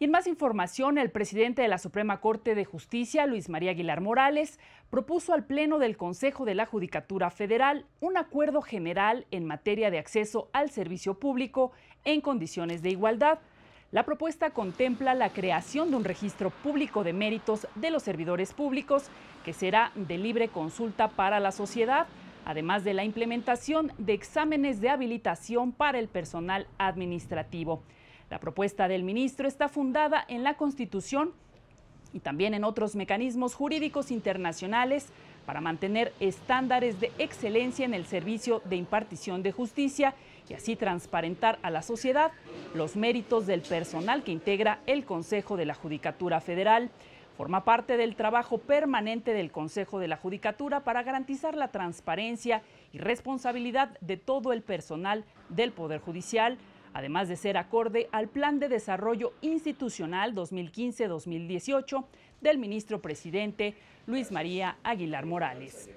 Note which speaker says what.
Speaker 1: Y en más información, el presidente de la Suprema Corte de Justicia, Luis María Aguilar Morales, propuso al Pleno del Consejo de la Judicatura Federal un acuerdo general en materia de acceso al servicio público en condiciones de igualdad. La propuesta contempla la creación de un registro público de méritos de los servidores públicos que será de libre consulta para la sociedad, además de la implementación de exámenes de habilitación para el personal administrativo. La propuesta del ministro está fundada en la Constitución y también en otros mecanismos jurídicos internacionales para mantener estándares de excelencia en el servicio de impartición de justicia y así transparentar a la sociedad los méritos del personal que integra el Consejo de la Judicatura Federal. Forma parte del trabajo permanente del Consejo de la Judicatura para garantizar la transparencia y responsabilidad de todo el personal del Poder Judicial además de ser acorde al Plan de Desarrollo Institucional 2015-2018 del ministro presidente Luis María Aguilar Morales.